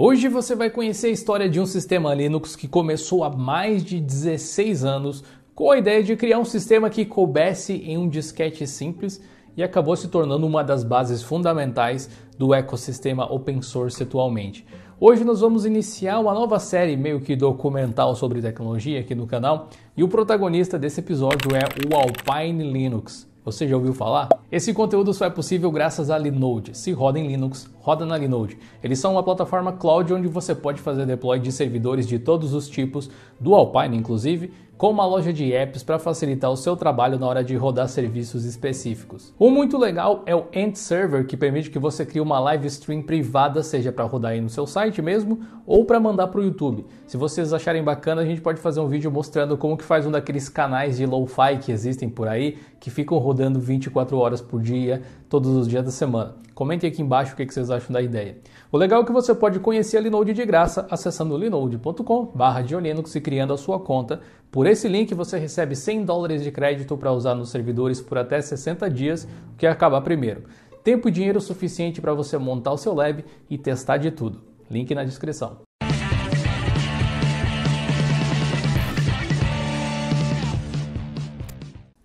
Hoje você vai conhecer a história de um sistema Linux que começou há mais de 16 anos com a ideia de criar um sistema que coubesse em um disquete simples e acabou se tornando uma das bases fundamentais do ecossistema open source atualmente. Hoje nós vamos iniciar uma nova série meio que documental sobre tecnologia aqui no canal e o protagonista desse episódio é o Alpine Linux. Você já ouviu falar? Esse conteúdo só é possível graças à Linode. Se roda em Linux, roda na Linode. Eles são uma plataforma cloud onde você pode fazer deploy de servidores de todos os tipos, do Alpine inclusive, com uma loja de apps para facilitar o seu trabalho na hora de rodar serviços específicos. O muito legal é o Ant Server, que permite que você crie uma live stream privada, seja para rodar aí no seu site mesmo ou para mandar para o YouTube. Se vocês acharem bacana, a gente pode fazer um vídeo mostrando como que faz um daqueles canais de lo-fi que existem por aí, que ficam rodando 24 horas por dia, todos os dias da semana. Comentem aqui embaixo o que vocês acham da ideia. O legal é que você pode conhecer a Linode de graça acessando linode.com/barra e criando a sua conta por esse link você recebe 100 dólares de crédito para usar nos servidores por até 60 dias, o que acabar primeiro. Tempo e dinheiro suficiente para você montar o seu lab e testar de tudo. Link na descrição.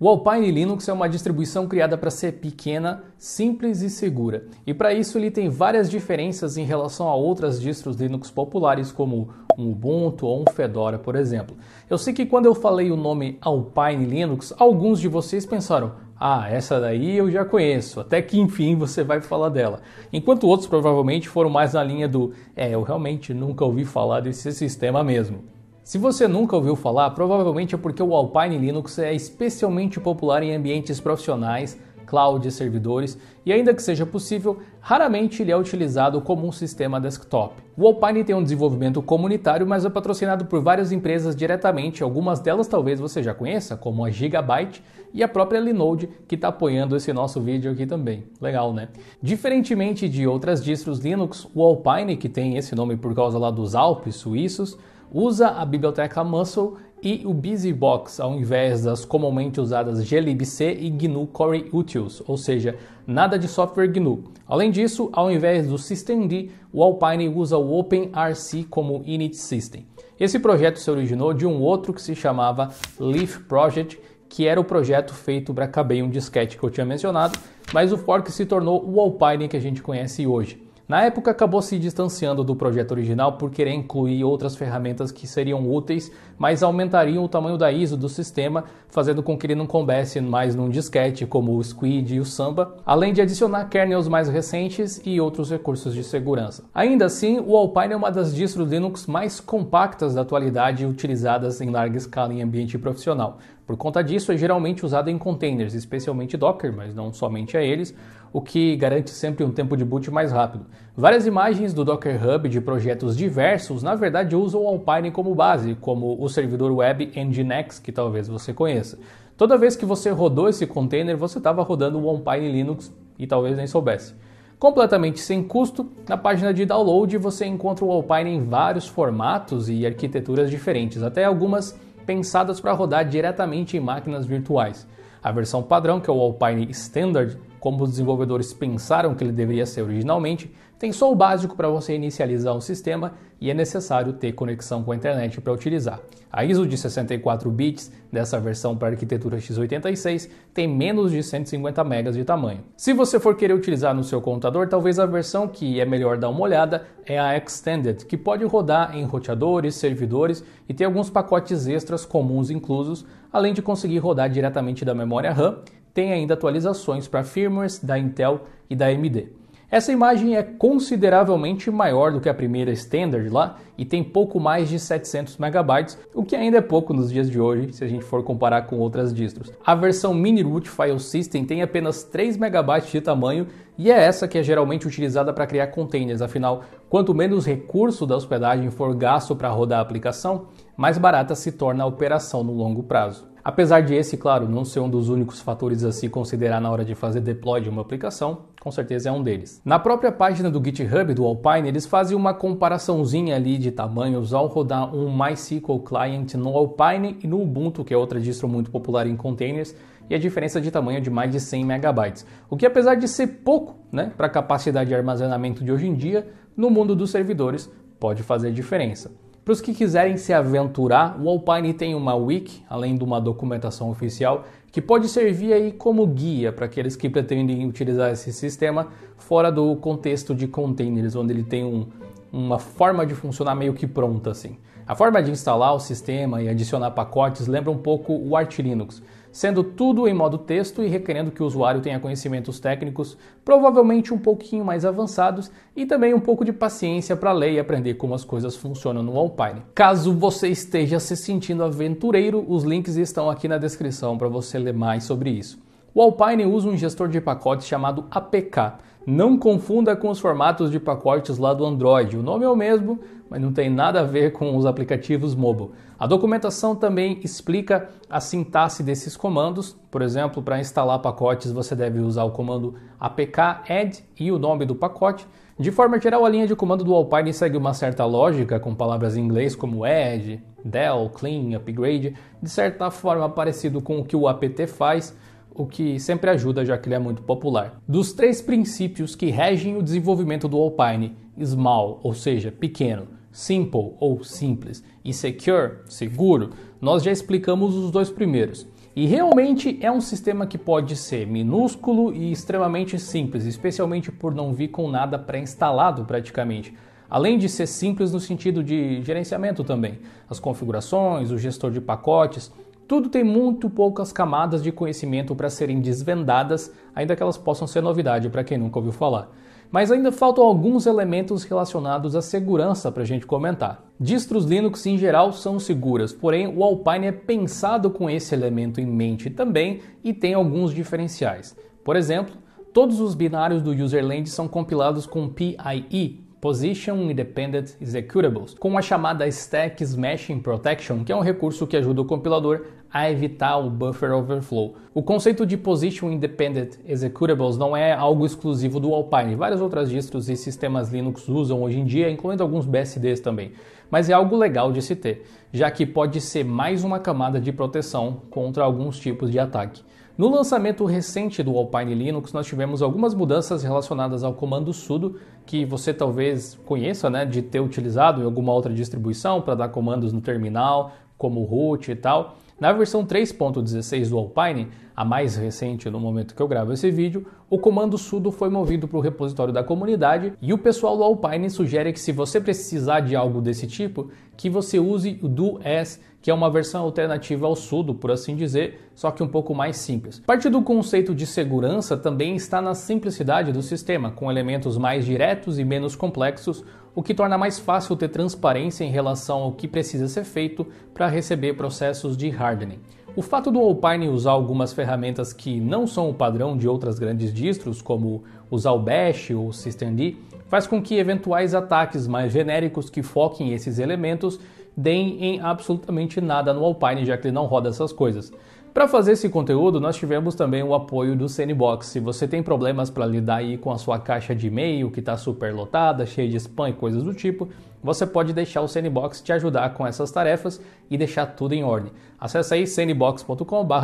O Alpine Linux é uma distribuição criada para ser pequena, simples e segura. E para isso ele tem várias diferenças em relação a outras distros Linux populares como um Ubuntu ou um Fedora, por exemplo. Eu sei que quando eu falei o nome Alpine Linux, alguns de vocês pensaram: "Ah, essa daí eu já conheço". Até que enfim você vai falar dela. Enquanto outros provavelmente foram mais na linha do: "É, eu realmente nunca ouvi falar desse sistema mesmo". Se você nunca ouviu falar, provavelmente é porque o Alpine Linux é especialmente popular em ambientes profissionais, cloud, servidores, e ainda que seja possível, raramente ele é utilizado como um sistema desktop. O Alpine tem um desenvolvimento comunitário, mas é patrocinado por várias empresas diretamente, algumas delas talvez você já conheça, como a Gigabyte e a própria Linode, que está apoiando esse nosso vídeo aqui também. Legal, né? Diferentemente de outras distros Linux, o Alpine, que tem esse nome por causa lá dos Alpes suíços, Usa a biblioteca Muscle e o BusyBox ao invés das comumente usadas glibc e GNU Core Utils, ou seja, nada de software GNU. Além disso, ao invés do systemd, o Alpine usa o OpenRC como init system. Esse projeto se originou de um outro que se chamava Leaf Project, que era o projeto feito para caber um disquete que eu tinha mencionado, mas o fork se tornou o Alpine que a gente conhece hoje. Na época, acabou se distanciando do projeto original por querer incluir outras ferramentas que seriam úteis, mas aumentariam o tamanho da ISO do sistema, fazendo com que ele não coubesse mais num disquete como o Squid e o Samba, além de adicionar kernels mais recentes e outros recursos de segurança. Ainda assim, o Alpine é uma das distros Linux mais compactas da atualidade utilizadas em larga escala em ambiente profissional, por conta disso, é geralmente usado em containers, especialmente Docker, mas não somente a eles, o que garante sempre um tempo de boot mais rápido. Várias imagens do Docker Hub de projetos diversos, na verdade, usam o Alpine como base, como o servidor web Nginx, que talvez você conheça. Toda vez que você rodou esse container, você estava rodando o Alpine Linux e talvez nem soubesse. Completamente sem custo, na página de download você encontra o Alpine em vários formatos e arquiteturas diferentes, até algumas pensadas para rodar diretamente em máquinas virtuais. A versão padrão, que é o Alpine Standard, como os desenvolvedores pensaram que ele deveria ser originalmente, tem só o básico para você inicializar um sistema e é necessário ter conexão com a internet para utilizar. A ISO de 64 bits dessa versão para arquitetura x86 tem menos de 150 MB de tamanho. Se você for querer utilizar no seu computador, talvez a versão que é melhor dar uma olhada é a Extended, que pode rodar em roteadores, servidores e tem alguns pacotes extras comuns inclusos, além de conseguir rodar diretamente da memória RAM, tem ainda atualizações para firmwares da Intel e da AMD. Essa imagem é consideravelmente maior do que a primeira standard lá e tem pouco mais de 700 MB, o que ainda é pouco nos dias de hoje se a gente for comparar com outras distros. A versão Mini Root File System tem apenas 3 MB de tamanho e é essa que é geralmente utilizada para criar containers, afinal, quanto menos recurso da hospedagem for gasto para rodar a aplicação, mais barata se torna a operação no longo prazo. Apesar de esse, claro, não ser um dos únicos fatores a se considerar na hora de fazer deploy de uma aplicação, com certeza é um deles. Na própria página do GitHub do Alpine, eles fazem uma comparaçãozinha ali de tamanhos ao rodar um MySQL client no Alpine e no Ubuntu, que é outra distro muito popular em containers, e a diferença de tamanho é de mais de 100 megabytes. O que apesar de ser pouco, né, para a capacidade de armazenamento de hoje em dia, no mundo dos servidores pode fazer diferença. Para os que quiserem se aventurar, o Alpine tem uma wiki, além de uma documentação oficial, que pode servir aí como guia para aqueles que pretendem utilizar esse sistema fora do contexto de containers, onde ele tem um, uma forma de funcionar meio que pronta assim. A forma de instalar o sistema e adicionar pacotes lembra um pouco o Arch Linux, sendo tudo em modo texto e requerendo que o usuário tenha conhecimentos técnicos, provavelmente um pouquinho mais avançados, e também um pouco de paciência para ler e aprender como as coisas funcionam no Alpine. Caso você esteja se sentindo aventureiro, os links estão aqui na descrição para você ler mais sobre isso. O Alpine usa um gestor de pacotes chamado APK não confunda com os formatos de pacotes lá do Android. O nome é o mesmo, mas não tem nada a ver com os aplicativos mobile. A documentação também explica a sintaxe desses comandos. Por exemplo, para instalar pacotes, você deve usar o comando apk add e o nome do pacote. De forma geral, a linha de comando do Alpine segue uma certa lógica, com palavras em inglês como add, del, clean, upgrade, de certa forma parecido com o que o apt faz o que sempre ajuda, já que ele é muito popular. Dos três princípios que regem o desenvolvimento do Alpine, small, ou seja, pequeno, simple, ou simples, e secure, seguro, nós já explicamos os dois primeiros. E realmente é um sistema que pode ser minúsculo e extremamente simples, especialmente por não vir com nada pré-instalado praticamente. Além de ser simples no sentido de gerenciamento também, as configurações, o gestor de pacotes, tudo tem muito poucas camadas de conhecimento para serem desvendadas, ainda que elas possam ser novidade para quem nunca ouviu falar. Mas ainda faltam alguns elementos relacionados à segurança para a gente comentar. Distros Linux em geral são seguras, porém o Alpine é pensado com esse elemento em mente também e tem alguns diferenciais. Por exemplo, todos os binários do userland são compilados com PIE, Position Independent Executables, com a chamada Stack Smashing Protection, que é um recurso que ajuda o compilador a evitar o buffer overflow. O conceito de Position Independent Executables não é algo exclusivo do Alpine. Várias outras distros e sistemas Linux usam hoje em dia, incluindo alguns BSDs também. Mas é algo legal de se ter, já que pode ser mais uma camada de proteção contra alguns tipos de ataque. No lançamento recente do Alpine Linux, nós tivemos algumas mudanças relacionadas ao comando sudo, que você talvez conheça, né, de ter utilizado em alguma outra distribuição para dar comandos no terminal, como root e tal. Na versão 3.16 do Alpine, a mais recente no momento que eu gravo esse vídeo, o comando sudo foi movido para o repositório da comunidade e o pessoal do Alpine sugere que se você precisar de algo desse tipo, que você use o do as que é uma versão alternativa ao sudo, por assim dizer, só que um pouco mais simples. Parte do conceito de segurança também está na simplicidade do sistema, com elementos mais diretos e menos complexos, o que torna mais fácil ter transparência em relação ao que precisa ser feito para receber processos de hardening. O fato do Alpine usar algumas ferramentas que não são o padrão de outras grandes distros, como usar o Bash ou Systemd, faz com que eventuais ataques mais genéricos que foquem esses elementos deem em absolutamente nada no Alpine, já que ele não roda essas coisas. Para fazer esse conteúdo, nós tivemos também o apoio do Sandbox. Se você tem problemas para lidar aí com a sua caixa de e-mail que está super lotada, cheia de spam e coisas do tipo, você pode deixar o Sandbox te ajudar com essas tarefas e deixar tudo em ordem. Acesse aí sandboxcom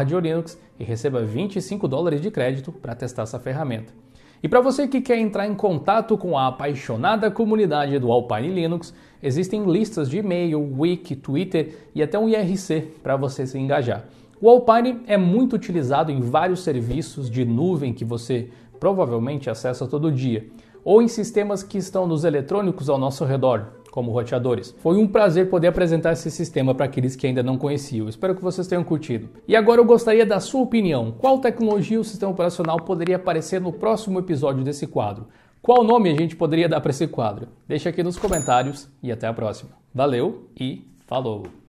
de Linux e receba 25 dólares de crédito para testar essa ferramenta. E para você que quer entrar em contato com a apaixonada comunidade do Alpine Linux, existem listas de e-mail, wiki, Twitter e até um IRC para você se engajar. O Alpine é muito utilizado em vários serviços de nuvem que você provavelmente acessa todo dia, ou em sistemas que estão nos eletrônicos ao nosso redor, como roteadores. Foi um prazer poder apresentar esse sistema para aqueles que ainda não conheciam. Espero que vocês tenham curtido. E agora eu gostaria da sua opinião. Qual tecnologia o sistema operacional poderia aparecer no próximo episódio desse quadro? Qual nome a gente poderia dar para esse quadro? Deixa aqui nos comentários e até a próxima. Valeu e falou!